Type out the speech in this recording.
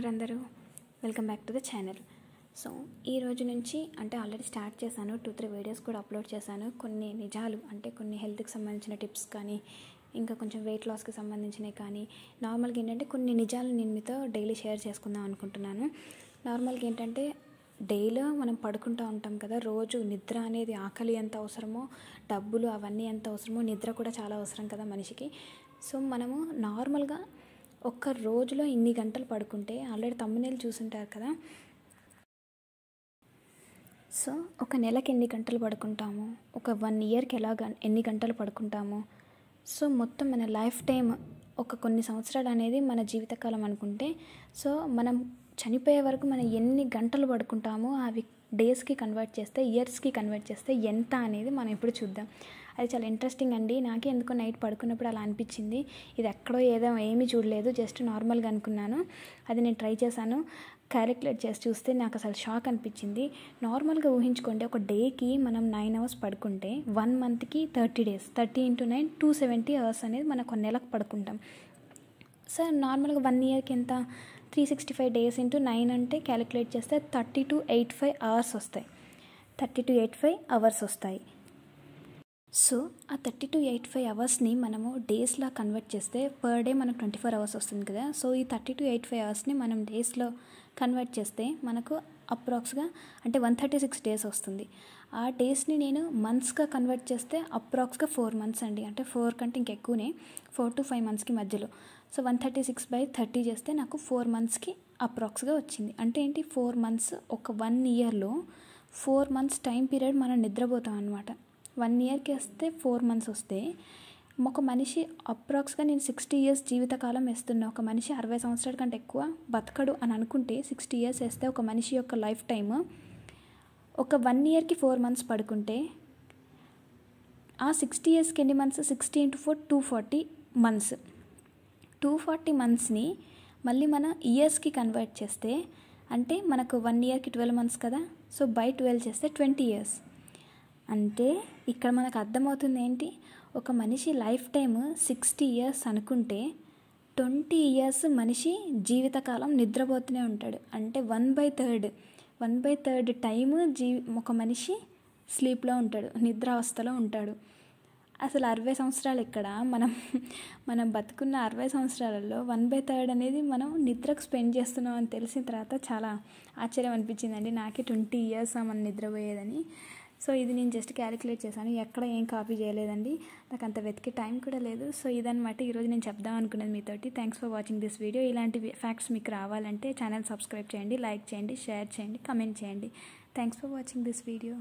ఉన్నారు అందరూ welcome back to the channel so ఈ రోజు నుంచి అంటే ఆల్రెడీ స్టార్ట్ చేశాను టూ త్రీ వీడియోస్ కూడా అప్లోడ్ చేశాను కొన్ని నిజాలు అంటే కొన్ని హెల్త్కి సంబంధించిన టిప్స్ కానీ ఇంకా కొంచెం వెయిట్ లాస్కి సంబంధించినవి కానీ నార్మల్గా ఏంటంటే కొన్ని నిజాలు నేను మీతో డైలీ షేర్ చేసుకుందాం అనుకుంటున్నాను నార్మల్గా ఏంటంటే డైలీ మనం పడుకుంటూ ఉంటాం కదా రోజు నిద్ర అనేది ఆకలి ఎంత అవసరమో డబ్బులు అవన్నీ ఎంత అవసరమో నిద్ర కూడా చాలా అవసరం కదా మనిషికి సో మనము నార్మల్గా ఒక్క రోజులో ఇన్ని గంటలు పడుకుంటే ఆల్రెడీ తమ్మునేలు చూసుంటారు కదా సో ఒక నెలకి ఎన్ని గంటలు పడుకుంటాము ఒక వన్ ఇయర్కి ఎలా ఎన్ని గంటలు పడుకుంటాము సో మొత్తం మన లైఫ్ టైం ఒక కొన్ని సంవత్సరాలు అనేది మన జీవితకాలం అనుకుంటే సో మనం చనిపోయే వరకు మనం ఎన్ని గంటలు పడుకుంటామో అవి డేస్కి కన్వర్ట్ చేస్తే ఇయర్స్కి కన్వర్ట్ చేస్తే ఎంత అనేది మనం ఇప్పుడు చూద్దాం అది చాలా ఇంట్రెస్టింగ్ అండి నాకే ఎందుకో నైట్ పడుకున్నప్పుడు అలా అనిపించింది ఇది ఎక్కడో ఏదో ఏమీ చూడలేదు జస్ట్ నార్మల్గా అనుకున్నాను అది నేను ట్రై చేశాను క్యాలిక్యులేట్ చేసి చూస్తే నాకు అసలు షాక్ అనిపించింది నార్మల్గా ఊహించుకోండి ఒక డేకి మనం నైన్ అవర్స్ పడుకుంటే వన్ మంత్కి thirty days thirty into nine two seventy hours అనేది మనం కొన్ని నెలకు పడుకుంటాం సార్ నార్మల్గా వన్ ఇయర్కి ఎంత three sixty five days into nine అంటే క్యాలిక్యులేట్ చేస్తే thirty two eight five hours వస్తాయి thirty two eight five hours వస్తాయి సో ఆ థర్టీ టు ఎయిట్ ఫైవ్ అవర్స్ని మనము డేస్లో కన్వర్ట్ చేస్తే పర్ డే మనకు ట్వంటీ ఫోర్ అవర్స్ వస్తుంది కదా సో ఈ థర్టీ టు ఎయిట్ ఫైవ్ అవర్స్ని మనం డేస్లో కన్వర్ట్ చేస్తే మనకు అప్రాక్స్గా అంటే వన్ థర్టీ సిక్స్ డేస్ వస్తుంది ఆ డేస్ని నేను మంత్స్గా కన్వర్ట్ చేస్తే అప్రాక్స్గా ఫోర్ మంత్స్ అండి అంటే ఫోర్ కంటే ఇంకెక్కువనే ఫోర్ టు ఫైవ్ మంత్స్కి మధ్యలో so one thirty six by thirty చేస్తే నాకు ఫోర్ మంత్స్కి అప్రాక్స్గా వచ్చింది అంటే ఏంటి ఫోర్ మంత్స్ ఒక వన్ ఇయర్లో ఫోర్ మంత్స్ టైం పీరియడ్ మనం నిద్రపోతాం అనమాట వన్ ఇయర్కి వస్తే ఫోర్ మంత్స్ వస్తే ఒక మనిషి అప్రాక్స్గా నేను సిక్స్టీ ఇయర్స్ జీవితకాలం వేస్తున్నా ఒక మనిషి అరవై సంవత్సరాల కంటే ఎక్కువ బతకడు అని అనుకుంటే సిక్స్టీ ఇయర్స్ వేస్తే ఒక మనిషి యొక్క లైఫ్ టైమ్ ఒక వన్ ఇయర్కి ఫోర్ మంత్స్ పడుకుంటే ఆ సిక్స్టీ ఇయర్స్కి ఎన్ని months sixty into four two forty months two forty మంత్స్ని మళ్ళీ మన ఇయర్స్కి కన్వర్ట్ చేస్తే అంటే మనకు వన్ ఇయర్కి ట్వెల్వ్ మంత్స్ కదా సో బై ట్వెల్వ్ చేస్తే ట్వంటీ ఇయర్స్ అంటే ఇక్కడ మనకు అర్థమవుతుంది ఏంటి ఒక మనిషి లైఫ్ టైమ్ సిక్స్టీ ఇయర్స్ అనుకుంటే ట్వంటీ ఇయర్స్ మనిషి జీవితకాలం నిద్రపోతూనే ఉంటాడు అంటే one by third one by third time G ఒక మనిషి స్లీప్లో ఉంటాడు నిద్ర అవస్థలో ఉంటాడు అసలు అరవై సంవత్సరాలు ఇక్కడ మనం మనం బతుకున్న అరవై సంవత్సరాలలో వన్ బై థర్డ్ అనేది మనం నిద్రకు స్పెండ్ చేస్తున్నాం అని తెలిసిన తర్వాత చాలా ఆశ్చర్యం అనిపించిందండి నాకే ట్వంటీ ఇయర్స్ మనం నిద్రపోయేదని సో ఇది నేను జస్ట్ క్యాలిక్యులేట్ చేశాను ఎక్కడ ఏం కాపీ చేయలేదండి నాకు అంత వెతికే టైం కూడా లేదు సో ఇదనమాట ఈరోజు నేను చెప్దాం అనుకున్నది మీతోటి thanks for watching this video ఇలాంటి ఫ్యాక్ట్స్ మీకు రావాలంటే ఛానల్ సబ్స్క్రైబ్ చేయండి లైక్ చేయండి షేర్ చేయండి కమెంట్ చేయండి thanks for watching this video